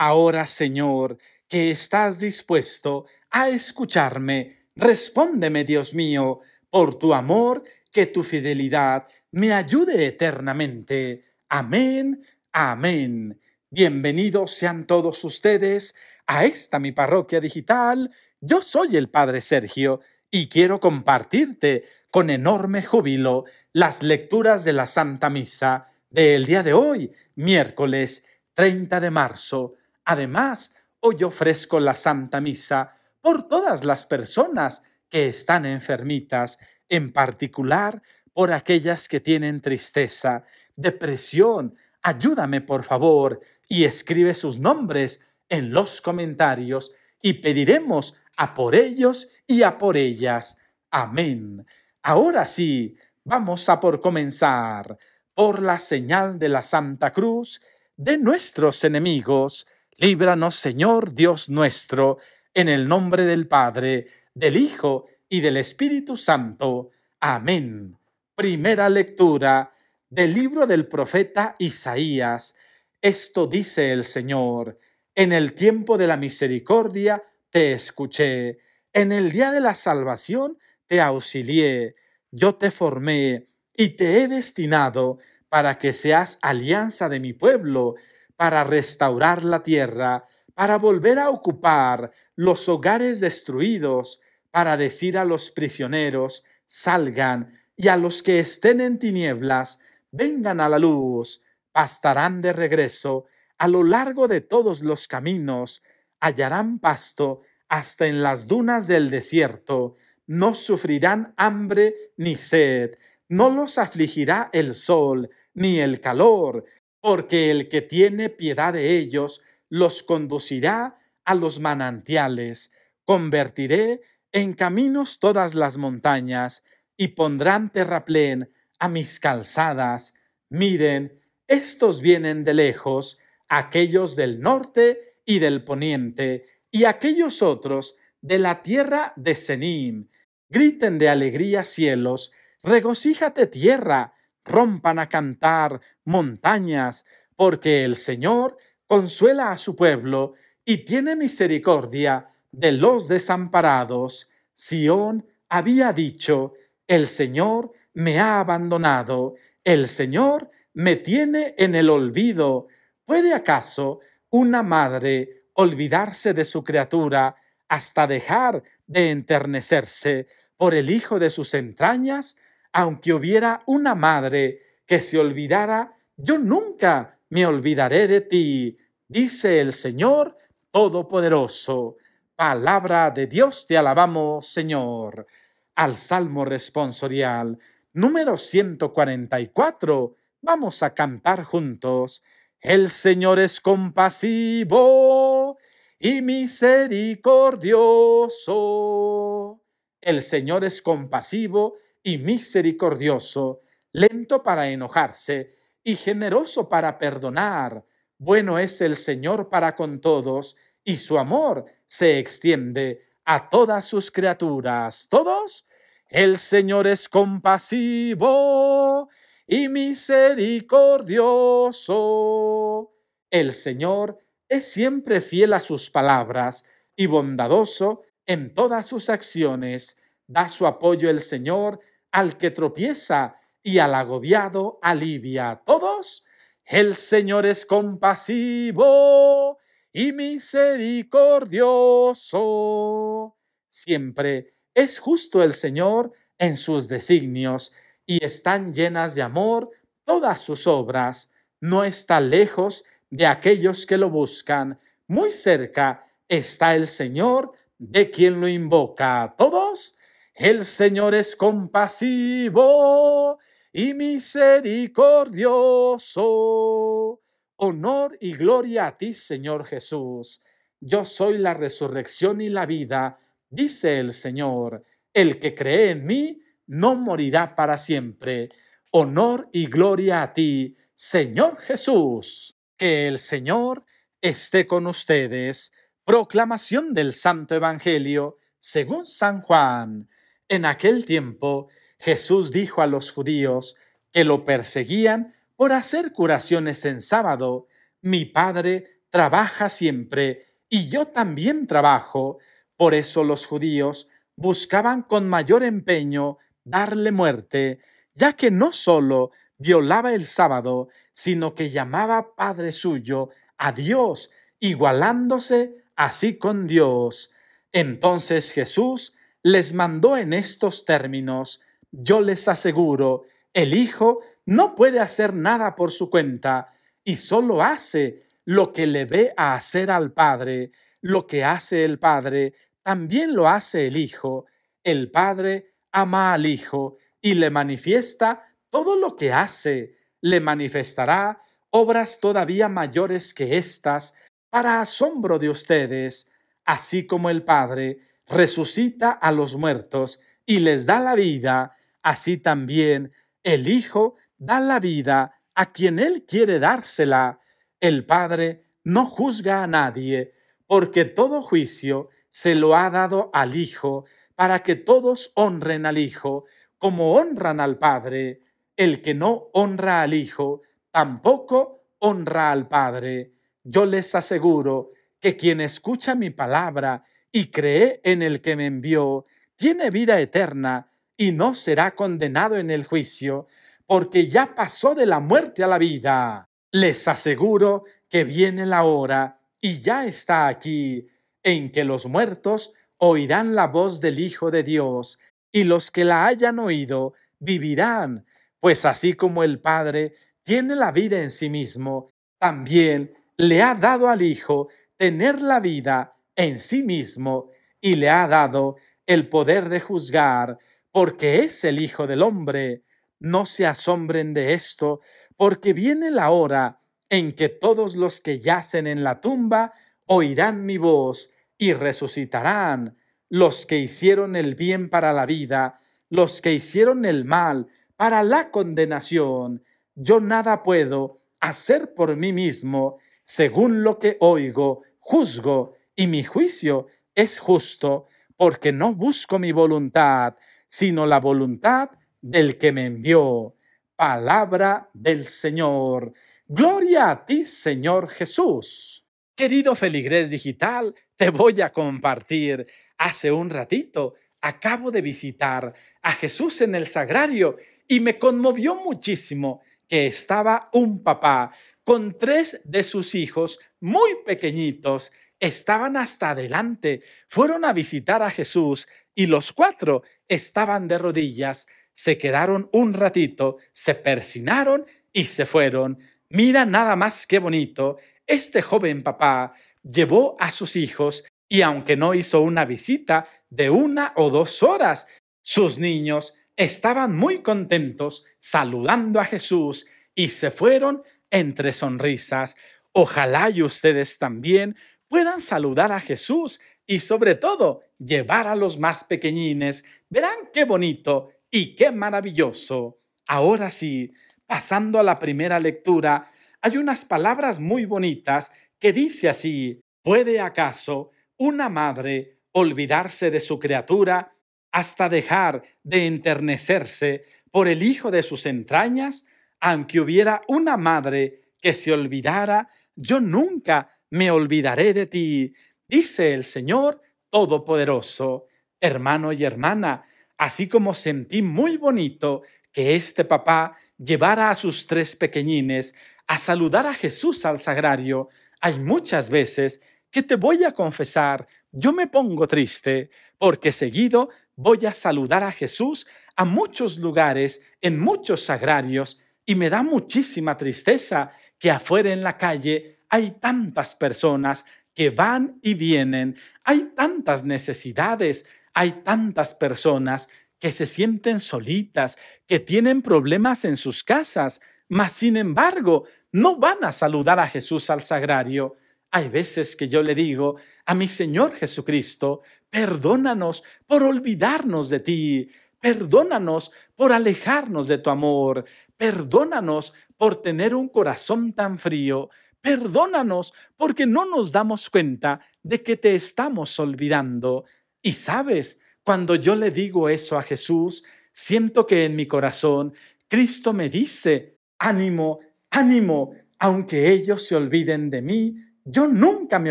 Ahora, Señor, que estás dispuesto a escucharme, respóndeme, Dios mío, por tu amor, que tu fidelidad me ayude eternamente. Amén, amén. Bienvenidos sean todos ustedes a esta mi parroquia digital. Yo soy el Padre Sergio y quiero compartirte con enorme júbilo las lecturas de la Santa Misa del día de hoy, miércoles 30 de marzo Además, hoy ofrezco la Santa Misa por todas las personas que están enfermitas, en particular por aquellas que tienen tristeza, depresión. Ayúdame, por favor, y escribe sus nombres en los comentarios y pediremos a por ellos y a por ellas. Amén. Ahora sí, vamos a por comenzar, por la señal de la Santa Cruz, de nuestros enemigos, Líbranos, Señor Dios nuestro, en el nombre del Padre, del Hijo y del Espíritu Santo. Amén. Primera lectura del libro del profeta Isaías. Esto dice el Señor. En el tiempo de la misericordia te escuché. En el día de la salvación te auxilié. Yo te formé y te he destinado para que seas alianza de mi pueblo para restaurar la tierra, para volver a ocupar los hogares destruidos, para decir a los prisioneros, salgan, y a los que estén en tinieblas, vengan a la luz, pastarán de regreso, a lo largo de todos los caminos, hallarán pasto hasta en las dunas del desierto, no sufrirán hambre ni sed, no los afligirá el sol ni el calor, porque el que tiene piedad de ellos los conducirá a los manantiales, convertiré en caminos todas las montañas, y pondrán terraplén a mis calzadas. Miren, estos vienen de lejos, aquellos del norte y del poniente, y aquellos otros de la tierra de Senim. Griten de alegría cielos, regocíjate tierra, rompan a cantar montañas, porque el Señor consuela a su pueblo y tiene misericordia de los desamparados. Sión había dicho, el Señor me ha abandonado, el Señor me tiene en el olvido. ¿Puede acaso una madre olvidarse de su criatura hasta dejar de enternecerse por el hijo de sus entrañas? aunque hubiera una madre que se olvidara, yo nunca me olvidaré de ti, dice el Señor Todopoderoso. Palabra de Dios te alabamos, Señor. Al Salmo responsorial número 144, vamos a cantar juntos. El Señor es compasivo y misericordioso. El Señor es compasivo y misericordioso, lento para enojarse y generoso para perdonar. Bueno es el Señor para con todos y su amor se extiende a todas sus criaturas. Todos, el Señor es compasivo y misericordioso. El Señor es siempre fiel a sus palabras y bondadoso en todas sus acciones. Da su apoyo el Señor al que tropieza y al agobiado alivia a todos. El Señor es compasivo y misericordioso. Siempre es justo el Señor en sus designios y están llenas de amor todas sus obras. No está lejos de aquellos que lo buscan. Muy cerca está el Señor de quien lo invoca. Todos el Señor es compasivo y misericordioso. Honor y gloria a ti, Señor Jesús. Yo soy la resurrección y la vida, dice el Señor. El que cree en mí no morirá para siempre. Honor y gloria a ti, Señor Jesús. Que el Señor esté con ustedes. Proclamación del Santo Evangelio según San Juan. En aquel tiempo Jesús dijo a los judíos que lo perseguían por hacer curaciones en sábado, mi Padre trabaja siempre y yo también trabajo, por eso los judíos buscaban con mayor empeño darle muerte, ya que no sólo violaba el sábado, sino que llamaba Padre suyo a Dios, igualándose así con Dios. Entonces Jesús les mandó en estos términos, yo les aseguro, el Hijo no puede hacer nada por su cuenta y solo hace lo que le ve a hacer al Padre, lo que hace el Padre, también lo hace el Hijo. El Padre ama al Hijo y le manifiesta todo lo que hace, le manifestará obras todavía mayores que estas, para asombro de ustedes, así como el Padre resucita a los muertos y les da la vida, así también el Hijo da la vida a quien Él quiere dársela. El Padre no juzga a nadie, porque todo juicio se lo ha dado al Hijo, para que todos honren al Hijo, como honran al Padre. El que no honra al Hijo, tampoco honra al Padre. Yo les aseguro que quien escucha mi palabra y cree en el que me envió, tiene vida eterna y no será condenado en el juicio, porque ya pasó de la muerte a la vida. Les aseguro que viene la hora, y ya está aquí, en que los muertos oirán la voz del Hijo de Dios, y los que la hayan oído vivirán, pues así como el Padre tiene la vida en sí mismo, también le ha dado al Hijo tener la vida en sí mismo y le ha dado el poder de juzgar, porque es el Hijo del Hombre. No se asombren de esto, porque viene la hora en que todos los que yacen en la tumba oirán mi voz y resucitarán los que hicieron el bien para la vida, los que hicieron el mal para la condenación. Yo nada puedo hacer por mí mismo, según lo que oigo, juzgo y mi juicio es justo, porque no busco mi voluntad, sino la voluntad del que me envió. Palabra del Señor. Gloria a ti, Señor Jesús. Querido Feligres Digital, te voy a compartir. Hace un ratito acabo de visitar a Jesús en el sagrario y me conmovió muchísimo que estaba un papá con tres de sus hijos muy pequeñitos estaban hasta adelante, fueron a visitar a Jesús y los cuatro estaban de rodillas, se quedaron un ratito, se persinaron y se fueron. Mira nada más qué bonito, este joven papá llevó a sus hijos y aunque no hizo una visita de una o dos horas, sus niños estaban muy contentos saludando a Jesús y se fueron entre sonrisas. Ojalá y ustedes también puedan saludar a Jesús y sobre todo llevar a los más pequeñines. Verán qué bonito y qué maravilloso. Ahora sí, pasando a la primera lectura, hay unas palabras muy bonitas que dice así, ¿puede acaso una madre olvidarse de su criatura hasta dejar de enternecerse por el hijo de sus entrañas? Aunque hubiera una madre que se olvidara, yo nunca me olvidaré de ti, dice el Señor Todopoderoso. Hermano y hermana, así como sentí muy bonito que este papá llevara a sus tres pequeñines a saludar a Jesús al sagrario, hay muchas veces que te voy a confesar, yo me pongo triste porque seguido voy a saludar a Jesús a muchos lugares, en muchos sagrarios, y me da muchísima tristeza que afuera en la calle hay tantas personas que van y vienen, hay tantas necesidades, hay tantas personas que se sienten solitas, que tienen problemas en sus casas, mas sin embargo no van a saludar a Jesús al sagrario. Hay veces que yo le digo a mi Señor Jesucristo, perdónanos por olvidarnos de ti, perdónanos por alejarnos de tu amor, perdónanos por tener un corazón tan frío, perdónanos porque no nos damos cuenta de que te estamos olvidando. Y sabes, cuando yo le digo eso a Jesús, siento que en mi corazón Cristo me dice, ánimo, ánimo, aunque ellos se olviden de mí, yo nunca me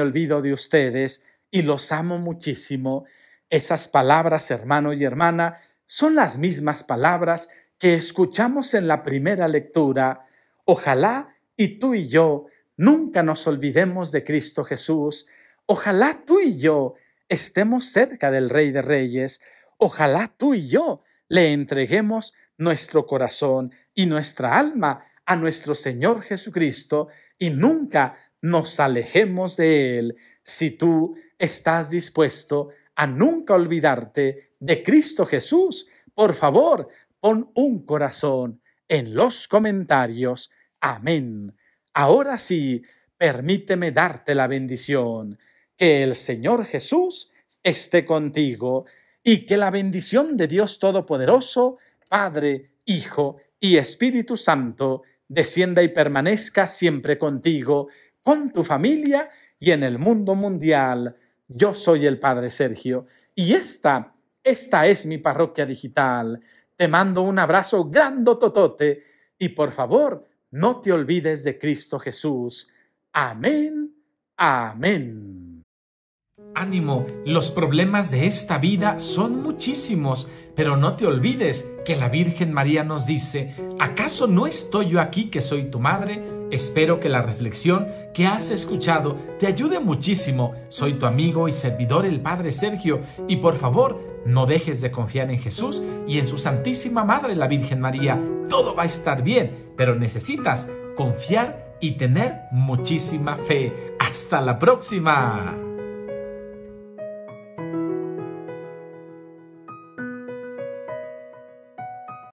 olvido de ustedes y los amo muchísimo. Esas palabras, hermano y hermana, son las mismas palabras que escuchamos en la primera lectura. Ojalá y tú y yo Nunca nos olvidemos de Cristo Jesús. Ojalá tú y yo estemos cerca del Rey de Reyes. Ojalá tú y yo le entreguemos nuestro corazón y nuestra alma a nuestro Señor Jesucristo y nunca nos alejemos de Él si tú estás dispuesto a nunca olvidarte de Cristo Jesús. Por favor, pon un corazón en los comentarios. Amén. Ahora sí, permíteme darte la bendición. Que el Señor Jesús esté contigo y que la bendición de Dios Todopoderoso, Padre, Hijo y Espíritu Santo, descienda y permanezca siempre contigo, con tu familia y en el mundo mundial. Yo soy el Padre Sergio y esta, esta es mi parroquia digital. Te mando un abrazo grande totote y por favor, no te olvides de Cristo Jesús. Amén. Amén. Ánimo, los problemas de esta vida son muchísimos, pero no te olvides que la Virgen María nos dice, ¿acaso no estoy yo aquí que soy tu madre? Espero que la reflexión que has escuchado te ayude muchísimo. Soy tu amigo y servidor el Padre Sergio y por favor no dejes de confiar en Jesús y en su Santísima Madre, la Virgen María. Todo va a estar bien, pero necesitas confiar y tener muchísima fe. Hasta la próxima.